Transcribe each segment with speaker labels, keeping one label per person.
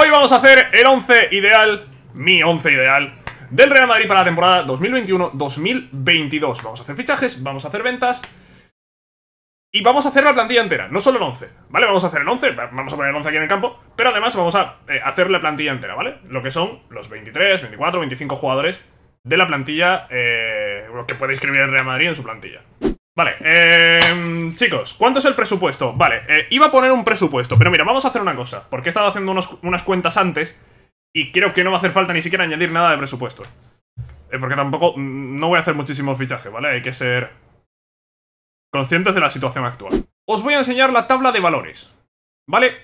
Speaker 1: Hoy vamos a hacer el 11 ideal, mi 11 ideal, del Real Madrid para la temporada 2021-2022. Vamos a hacer fichajes, vamos a hacer ventas y vamos a hacer la plantilla entera, no solo el 11, ¿vale? Vamos a hacer el 11, vamos a poner el 11 aquí en el campo, pero además vamos a eh, hacer la plantilla entera, ¿vale? Lo que son los 23, 24, 25 jugadores de la plantilla, eh, lo que puede inscribir el Real Madrid en su plantilla. Vale, eh chicos, ¿cuánto es el presupuesto? Vale, eh, iba a poner un presupuesto, pero mira, vamos a hacer una cosa, porque he estado haciendo unas cuentas antes y creo que no va a hacer falta ni siquiera añadir nada de presupuesto. Eh, porque tampoco, mm, no voy a hacer muchísimo fichaje, ¿vale? Hay que ser conscientes de la situación actual. Os voy a enseñar la tabla de valores, ¿vale?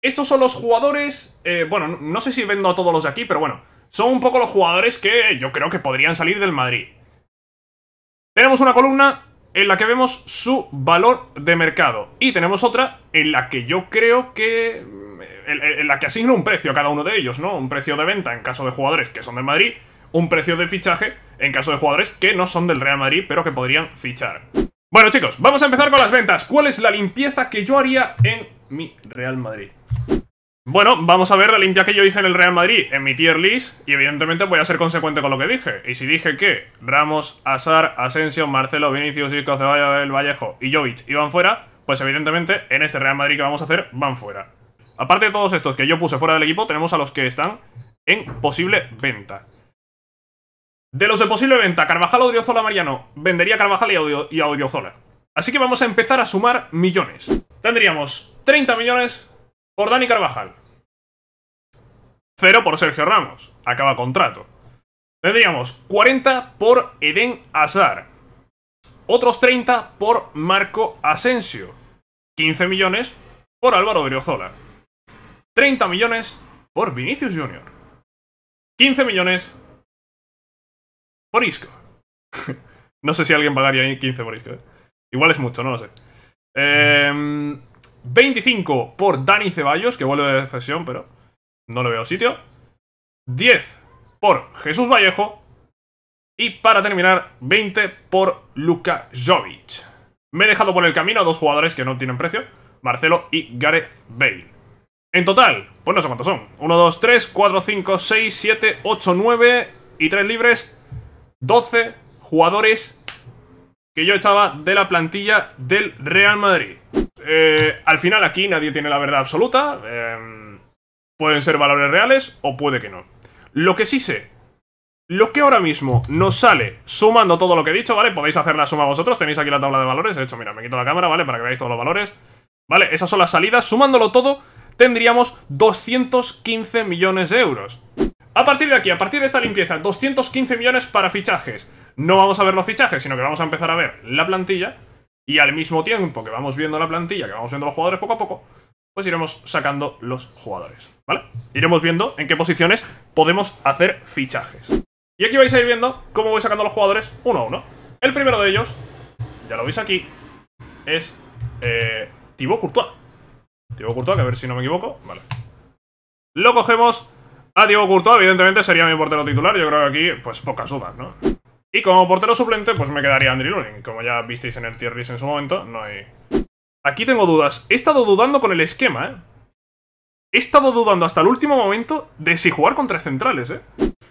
Speaker 1: Estos son los jugadores, eh, bueno, no sé si vendo a todos los de aquí, pero bueno, son un poco los jugadores que yo creo que podrían salir del Madrid. Tenemos una columna en la que vemos su valor de mercado. Y tenemos otra en la que yo creo que... Mm, en, la que asigno un precio a cada uno de ellos, ¿no? Un precio de venta en caso de jugadores que son del Madrid, un precio de fichaje en caso de jugadores que no son del Real Madrid, pero que podrían fichar. Bueno chicos, vamos a empezar con las ventas. ¿Cuál es la limpieza que yo haría en mi Real Madrid? Bueno, vamos a ver la limpia que yo hice en el Real Madrid, en mi tier list, y evidentemente voy a ser consecuente con lo que dije. Y si dije que Ramos, Azar, Asensio, Marcelo, Vinicius, Isco, Ceballos, Vallejo y Jovic iban fuera, pues evidentemente en este Real Madrid que vamos a hacer van fuera. Aparte de todos estos que yo puse fuera del equipo, tenemos a los que están en posible venta. De los de posible venta, Carvajal, Odriozola, Mariano, vendería Carvajal y, Audio Así que vamos a empezar a sumar millones. Tendríamos 30 millones por Dani Carvajal. Cero por Sergio Ramos. Acaba contrato. Le diríamos 40 por Eden Hazard. Otros 30 por Marco Asensio. 15 millones por Álvaro Driozola. 30 millones por Vinicius Jr. 15 millones por Isco. no sé si alguien pagaría 15 por Isco. ¿eh? Igual es mucho, no lo sé. Eh, 25 por Dani Ceballos, que vuelve de cesión, pero no le veo sitio. 10 por Jesús Vallejo. Y para terminar, 20 por Luka Jovic. Me he dejado por el camino a dos jugadores que no tienen precio, Marcelo y Gareth Bale. En total, pues no sé cuántos son. 1, 2, 3, 4, 5, 6, 7, 8, 9 y 3 libres. 12 jugadores que yo echaba de la plantilla del Real Madrid. Eh, al final aquí nadie tiene la verdad absoluta. Em, pueden ser valores reales o puede que no. Lo que sí sé, lo que ahora mismo nos sale, sumando todo lo que he dicho, ¿vale? Podéis hacer la suma vosotros, tenéis aquí la tabla de valores. De hecho, mira, me quito la cámara, ¿vale? Para que veáis todos los valores. ¿Vale? Esas son las salidas. Sumándolo todo, tendríamos 215 millones de euros. A partir de aquí, a partir de esta limpieza, 215 millones para fichajes. No vamos a ver los fichajes, sino que vamos a empezar a ver la plantilla y al mismo tiempo que vamos viendo la plantilla, que vamos viendo los jugadores poco a poco, pues iremos sacando los jugadores, ¿vale? Iremos viendo en qué posiciones podemos hacer fichajes. Y aquí vais a ir viendo cómo voy sacando los jugadores uno a uno. El primero de ellos, ya lo veis aquí, es eh, Thibaut Courtois. Thibaut Courtois, que a ver si no me equivoco, vale. Lo cogemos a Thibaut Courtois, evidentemente sería mi portero titular, yo creo que aquí, pues pocas dudas, ¿no? Y como portero suplente, pues me quedaría Andrew Lunin, como ya visteis en el tier list en su momento, no hay... Aquí tengo dudas. He estado dudando con el esquema, ¿eh? He estado dudando hasta el último momento de si jugar con tres centrales, ¿eh?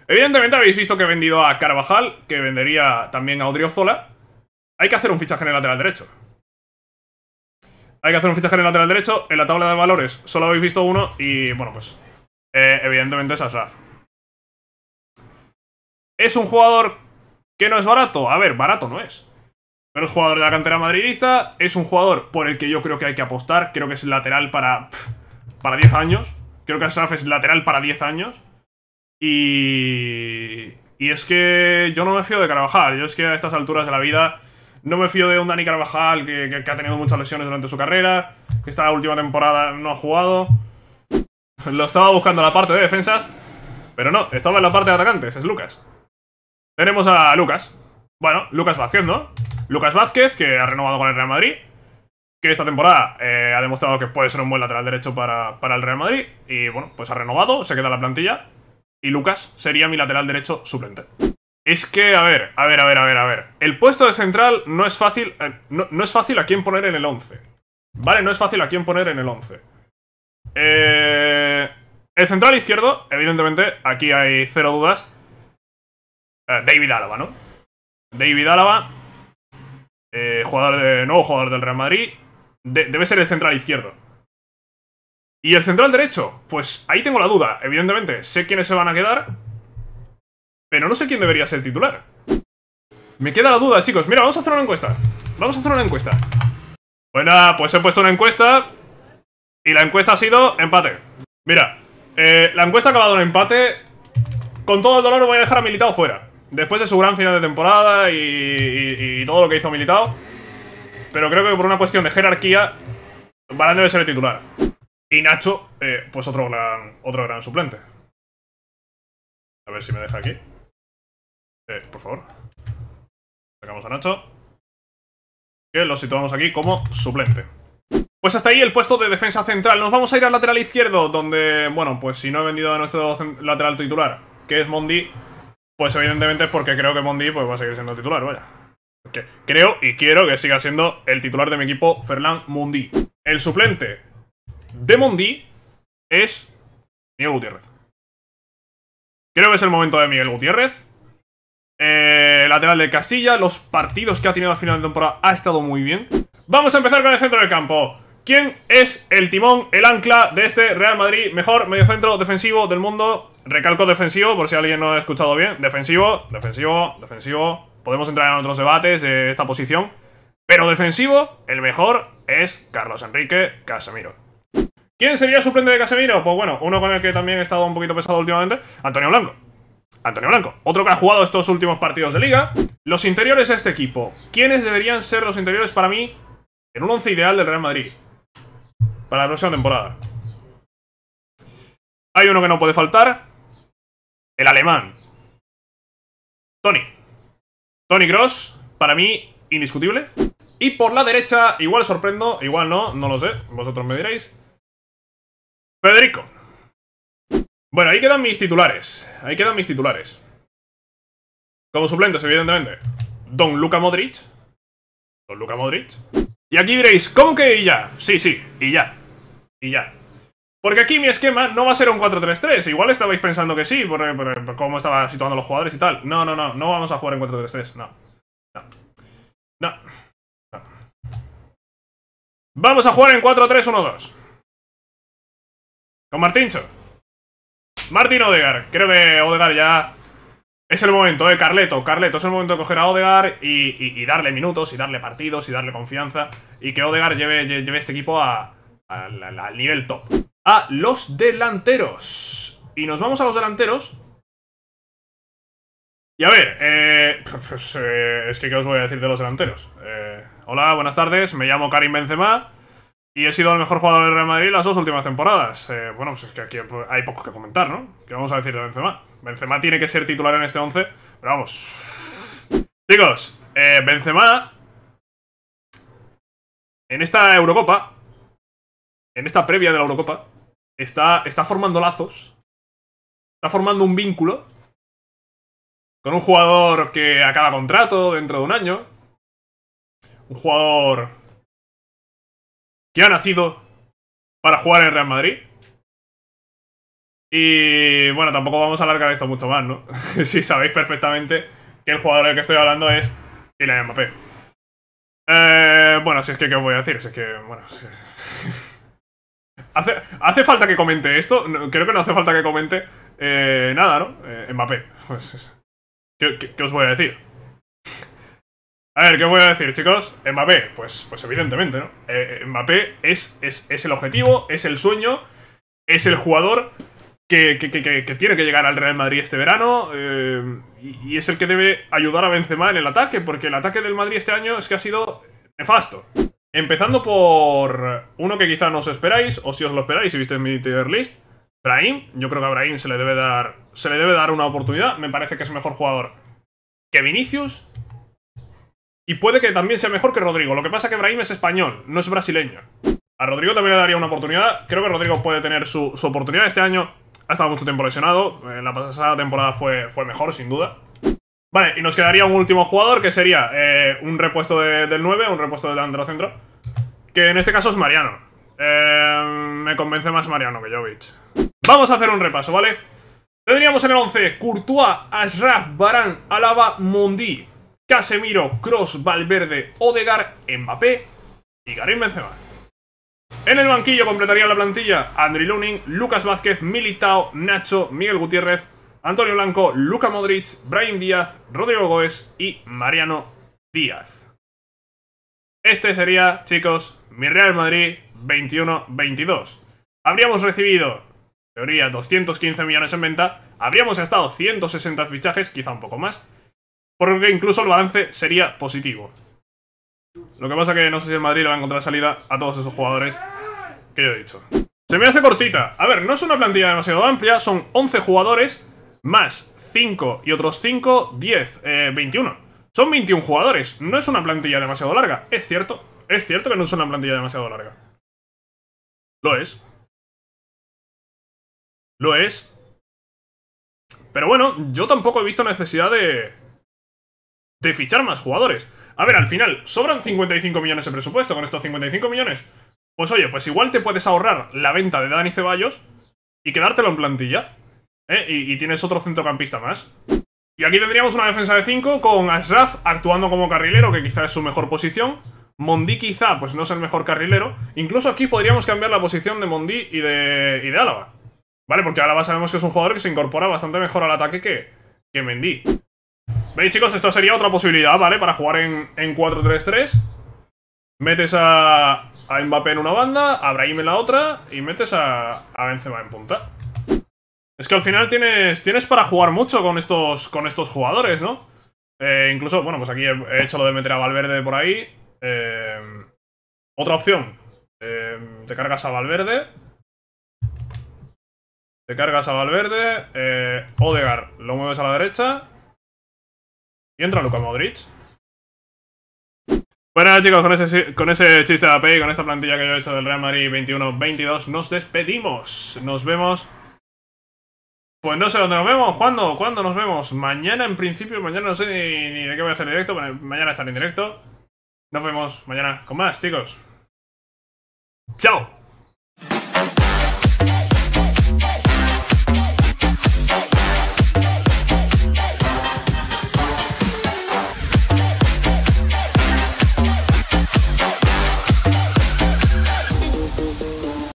Speaker 1: Evidentemente habéis visto que he vendido a Carvajal, que vendería también a Odriozola. Hay que hacer un fichaje en el lateral derecho. Hay que hacer un fichaje en el lateral derecho. En la tabla de valores solo habéis visto uno y, bueno, pues... Eh, evidentemente es Asraf. Es un jugador ¿Qué no es barato? A ver, barato no es. Pero es jugador de la cantera madridista, es un jugador por el que yo creo que hay que apostar. Creo que es lateral para, para 10 años. Creo que Asraf es lateral para 10 años. Y... Y es que yo no me fío de Carvajal. Yo es que a estas alturas de la vida no me fío de un Dani Carvajal que ha tenido muchas lesiones durante su carrera, que esta última temporada no ha jugado. Lo estaba buscando en la parte de defensas, pero no, estaba en la parte de atacantes, es Lucas. Tenemos a Lucas. Bueno, Lucas Vázquez, ¿no? Lucas Vázquez, que ha renovado con el Real Madrid. Que esta temporada eh, ha demostrado que puede ser un buen lateral derecho para, para el Real Madrid. Y bueno, pues ha renovado, se queda la plantilla. Y Lucas sería mi lateral derecho suplente. Es que, a ver, a ver, a ver, a ver, a ver. El puesto de central no es fácil. Eh, no, es fácil a quién poner en el 11. ¿Vale? No es fácil a quién poner en el 11. Eh, el central izquierdo, evidentemente, aquí hay cero dudas. Eh, David Álava, ¿no? David Álava, eh, jugador de, nuevo jugador del Real Madrid, debe ser el central izquierdo. ¿Y el central derecho? Pues ahí tengo la duda, evidentemente. Sé quiénes se van a quedar, pero no sé quién debería ser titular. Me queda la duda, chicos. Mira, vamos a hacer una encuesta. Vamos a hacer una encuesta. Bueno, pues, pues he puesto una encuesta y la encuesta ha sido empate. Mira, eh, la encuesta ha acabado en empate. Con todo el dolor voy a dejar a Militao fuera. Después de su gran final de temporada y, todo lo que hizo militado, Pero creo que por una cuestión de jerarquía, Barán debe ser el titular. Y Nacho, eh, pues otro gran, otro gran suplente. A ver si me deja aquí. Eh, por favor. Sacamos a Nacho. Que lo situamos aquí como suplente. Pues hasta ahí el puesto de defensa central. Nos vamos a ir al lateral izquierdo, donde, bueno, pues si no he vendido a nuestro lateral titular, que es Mondi, pues evidentemente es porque creo que Mondi pues, va a seguir siendo titular, vaya. creo y quiero que siga siendo el titular de mi equipo, Fernán Mondi. El suplente de Mondi es Miguel Gutiérrez. Creo que es el momento de Miguel Gutiérrez. Eh, lateral de Castilla, los partidos que ha tenido al final de temporada ha estado muy bien. Vamos a empezar con el centro del campo. ¿Quién es el timón, el ancla de este Real Madrid? Mejor mediocentro defensivo del mundo recalco defensivo, por si alguien no ha escuchado bien. Defensivo, defensivo, defensivo. Podemos entrar en otros debates de esta posición. Pero defensivo, el mejor es Carlos Enrique Casemiro. ¿Quién sería suplente de Casemiro? Pues bueno, uno con el que también he estado un poquito pesado últimamente, Antonio Blanco. Antonio Blanco, otro que ha jugado estos últimos partidos de liga. Los interiores de este equipo. ¿Quiénes deberían ser los interiores para mí en un once ideal del Real Madrid? Para la próxima temporada. Hay uno que no puede faltar, el alemán. Tony. Tony Gross, para mí, indiscutible. Y por la derecha, igual sorprendo, igual no, no lo sé, vosotros me diréis. Federico. Bueno, ahí quedan mis titulares. Ahí quedan mis titulares. Como suplentes, evidentemente. Don Luca Modric. Don Luca Modric. Y aquí diréis, ¿cómo que y ya? Sí, sí, y ya. Y ya. Porque aquí mi esquema no va a ser un 4-3-3. Igual estabais pensando que sí, por, cómo estaba situando los jugadores y tal. No, no, no. No vamos a jugar en 4-3-3. No. No. No. Vamos a jugar en 4-3-1-2. Con Martincho. Martín Odegar. Creo que Odegar ya... Es el momento, eh, Carleto. Carleto, es el momento de coger a Odegar y, darle minutos, y darle partidos, y darle confianza. Y que Odegar lleve, lleve este equipo a, al nivel top a los delanteros. Y nos vamos a los delanteros. Y a ver, eh, pues, eh, es que qué os voy a decir de los delanteros. Eh, hola, buenas tardes, me llamo Karim Benzema y he sido el mejor jugador del Real Madrid las dos últimas temporadas. bueno, pues es que aquí hay poco que comentar, ¿no? ¿Qué vamos a decir de Benzema? Benzema tiene que ser titular en este 11, pero vamos. Chicos, Benzema en esta Eurocopa, en esta previa de la Eurocopa, está, está formando lazos, está formando un vínculo con un jugador que acaba contrato dentro de un año, un jugador que ha nacido para jugar en Real Madrid. Y bueno, tampoco vamos a alargar esto mucho más, ¿no? si sabéis perfectamente que el jugador del que estoy hablando es Kylian Mbappé. Eh, bueno, si es que, ¿qué os voy a decir? Si es que, bueno... Hace, falta que comente esto. creo que no hace falta que comente eh, nada, ¿no? Eh, Mbappé. Pues ¿qué, os voy a decir? A ver, ¿qué voy a decir, chicos? Mbappé, pues, pues evidentemente, ¿no? Eh, Mbappé es, el objetivo, es el sueño, es el jugador que, tiene que llegar al Real Madrid este verano y, y, es el que debe ayudar a Benzema en el ataque, porque el ataque del Madrid este año es que ha sido nefasto. Empezando por uno que quizá no os esperáis, o si os lo esperáis si en mi tier list, Brahim. Yo creo que a Brahim se le debe dar, se le debe dar una oportunidad. Me parece que es mejor jugador que Vinicius. Y puede que también sea mejor que Rodrigo. Lo que pasa es que Brahim es español, no es brasileño. A Rodrigo también le daría una oportunidad. Creo que Rodrigo puede tener su, oportunidad este año. Ha estado mucho tiempo lesionado. Eh, la pasada temporada fue, fue mejor, sin duda. Vale, y nos quedaría un último jugador que sería eh, un repuesto del 9, un repuesto del delantero centro. Que en este caso es Mariano. Eh, me convence más Mariano que Jovic. Vamos a hacer un repaso, ¿vale? Tendríamos en el 11 Courtois, Ashraf, Barán, Alaba, Mundi, Casemiro, Cross, Valverde, Odegar, Mbappé y Karim Benzema. En el banquillo completaría la plantilla Andri Lunin, Lucas Vázquez, Militao, Nacho, Miguel Gutiérrez, Antonio Blanco, Luca Modric, Brian Díaz, Rodrigo Goes y Mariano Díaz. Este sería, chicos, mi Real Madrid 21-22. Habríamos recibido, teoría, 215 millones en venta. Habríamos estado 160 fichajes, quizá un poco más. Porque incluso el balance sería positivo. Lo que pasa que no sé si el Madrid le va a encontrar salida a todos esos jugadores que yo he dicho. Se me hace cortita. A ver, no es una plantilla demasiado amplia, son 11 jugadores más 5 y otros 5, 10, 21. Son 21 jugadores, no es una plantilla demasiado larga, es cierto, es cierto que no es una plantilla demasiado larga. Lo es. Lo es. Pero bueno, yo tampoco he visto necesidad de... De fichar más jugadores. A ver, al final, sobran 55 millones de presupuesto con estos 55 millones. Pues oye, pues igual te puedes ahorrar la venta de Dani Ceballos y quedártelo en plantilla. Eh, y, tienes otro centrocampista más. Y aquí tendríamos una defensa de 5 con Ashraf actuando como carrilero, que quizá es su mejor posición. Mondi quizá, pues no es el mejor carrilero. Incluso aquí podríamos cambiar la posición de Mondi y de, Álava. ¿Vale? Porque Álava sabemos que es un jugador que se incorpora bastante mejor al ataque que, que Mendy. ¿Veis, chicos? Esto sería otra posibilidad, ¿vale? Para jugar en, en 4-3-3. Metes a, Mbappé en una banda, a Brahim en la otra y metes a, a Benzema en punta. Es que al final tienes, tienes para jugar mucho con estos, con estos jugadores, ¿no? Eh, incluso, bueno, pues aquí he, hecho lo de meter a Valverde por ahí. Eh, otra opción. Eh, te cargas a Valverde. Te cargas a Valverde. Odegar, lo mueves a la derecha. Y entra Luca Modric. Bueno chicos, con ese, con ese chiste de API, con esta plantilla que yo he hecho del Real Madrid 21-22, nos despedimos. Nos vemos pues no sé dónde nos vemos, ¿cuándo? ¿Cuándo nos vemos? Mañana en principio, mañana no sé ni, de qué voy a hacer directo, mañana estaré en directo. Nos vemos mañana con más, chicos. ¡Chao!